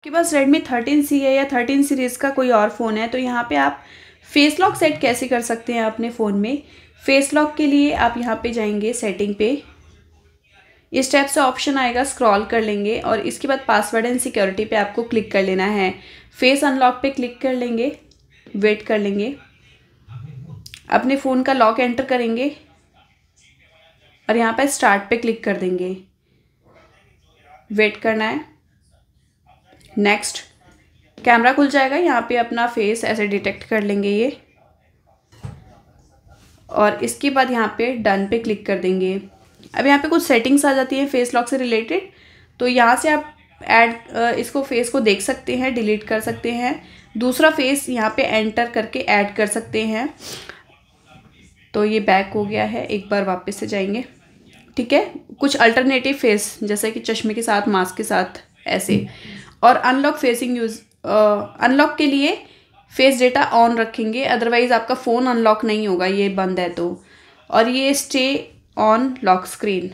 आपके पास Redmi thirteen C है या थर्टीन सीरीज़ का कोई और फ़ोन है तो यहाँ पे आप फेस लॉक सेट कैसे कर सकते हैं अपने फ़ोन में फेस लॉक के लिए आप यहाँ पे जाएंगे सेटिंग पे इस टाइप से ऑप्शन आएगा स्क्रॉल कर लेंगे और इसके बाद पासवर्ड एंड सिक्योरिटी पे आपको क्लिक कर लेना है फेस अनलॉक पे क्लिक कर लेंगे वेट कर लेंगे अपने फ़ोन का लॉक एंटर करेंगे और यहाँ पर स्टार्ट पे क्लिक कर देंगे वेट करना है नेक्स्ट कैमरा खुल जाएगा यहाँ पे अपना फेस ऐसे डिटेक्ट कर लेंगे ये और इसके बाद यहाँ पे डन पे क्लिक कर देंगे अब यहाँ पे कुछ सेटिंग्स आ जाती है फेस लॉक से रिलेटेड तो यहाँ से आप ऐड इसको फेस को देख सकते हैं डिलीट कर सकते हैं दूसरा फेस यहाँ पे एंटर करके ऐड कर सकते हैं तो ये बैक हो गया है एक बार वापस से जाएंगे ठीक है कुछ अल्टरनेटिव फेस जैसे कि चश्मे के साथ मास्क के साथ ऐसे और अनलॉक फेसिंग यूज अनलॉक के लिए फेस डेटा ऑन रखेंगे अदरवाइज आपका फ़ोन अनलॉक नहीं होगा ये बंद है तो और ये स्टे ऑन लॉक स्क्रीन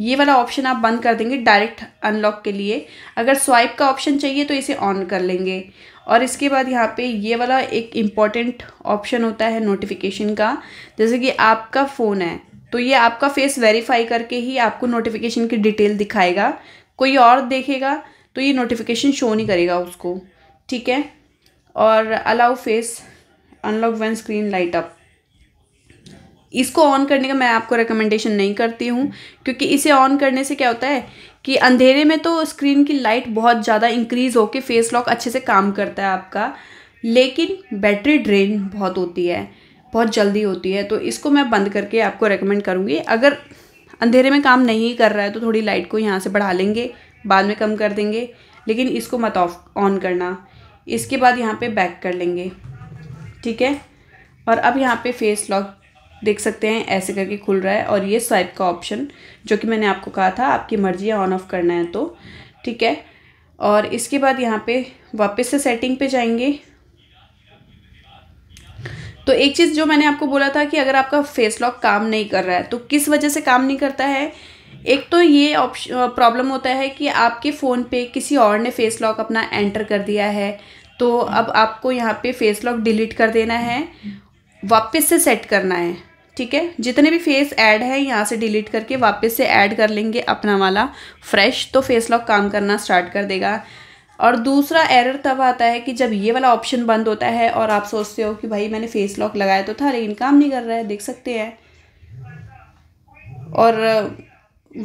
ये वाला ऑप्शन आप बंद कर देंगे डायरेक्ट अनलॉक के लिए अगर स्वाइप का ऑप्शन चाहिए तो इसे ऑन कर लेंगे और इसके बाद यहाँ पे ये वाला एक इम्पॉर्टेंट ऑप्शन होता है नोटिफिकेशन का जैसे कि आपका फ़ोन है तो ये आपका फेस वेरीफाई करके ही आपको नोटिफिकेशन की डिटेल दिखाएगा कोई और देखेगा तो ये नोटिफिकेशन शो नहीं करेगा उसको ठीक है और allow face unlock when screen light up इसको ऑन करने का मैं आपको रिकमेंडेशन नहीं करती हूँ क्योंकि इसे ऑन करने से क्या होता है कि अंधेरे में तो स्क्रीन की लाइट बहुत ज़्यादा इंक्रीज़ होकर फेस लॉक अच्छे से काम करता है आपका लेकिन बैटरी ड्रेन बहुत होती है बहुत जल्दी होती है तो इसको मैं बंद करके आपको रेकमेंड करूँगी अगर अंधेरे में काम नहीं कर रहा है तो थोड़ी लाइट को यहाँ से बढ़ा लेंगे बाद में कम कर देंगे लेकिन इसको मत ऑफ ऑन करना इसके बाद यहाँ पे बैक कर लेंगे ठीक है और अब यहाँ पे फेस लॉक देख सकते हैं ऐसे करके खुल रहा है और ये स्वाइप का ऑप्शन जो कि मैंने आपको कहा था आपकी मर्जी है ऑन ऑफ़ करना है तो ठीक है और इसके बाद यहाँ पे वापस से सेटिंग पे जाएंगे तो एक चीज़ जो मैंने आपको बोला था कि अगर आपका फेस लॉक काम नहीं कर रहा है तो किस वजह से काम नहीं करता है एक तो ये प्रॉब्लम होता है कि आपके फ़ोन पे किसी और ने फेस लॉक अपना एंटर कर दिया है तो अब आपको यहाँ पे फेस लॉक डिलीट कर देना है वापस से सेट करना है ठीक है जितने भी फेस ऐड है यहाँ से डिलीट करके वापस से ऐड कर लेंगे अपना वाला फ्रेश तो फेस लॉक काम करना स्टार्ट कर देगा और दूसरा एरर तब आता है कि जब ये वाला ऑप्शन बंद होता है और आप सोचते हो कि भाई मैंने फेस लॉक लगाया तो था लेकिन काम नहीं कर रहा है देख सकते हैं और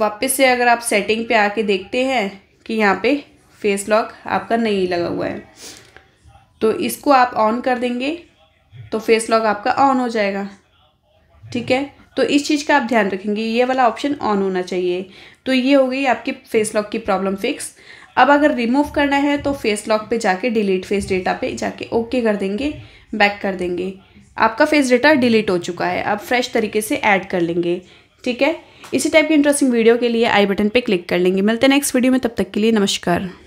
वापस से अगर आप सेटिंग पे आके देखते हैं कि यहाँ पे फेस लॉक आपका नहीं लगा हुआ है तो इसको आप ऑन कर देंगे तो फेस लॉक आपका ऑन हो जाएगा ठीक है तो इस चीज़ का आप ध्यान रखेंगे ये वाला ऑप्शन ऑन होना चाहिए तो ये हो गई आपकी फेस लॉक की प्रॉब्लम फिक्स अब अगर रिमूव करना है तो फेस लॉक पे जाके डिलीट फेस डेटा पे जाके ओके कर देंगे बैक कर देंगे आपका फेस डेटा डिलीट हो चुका है आप फ्रेश तरीके से ऐड कर लेंगे ठीक है इसी टाइप की इंटरेस्टिंग वीडियो के लिए आई बटन पे क्लिक कर लेंगे मिलते हैं नेक्स्ट वीडियो में तब तक के लिए नमस्कार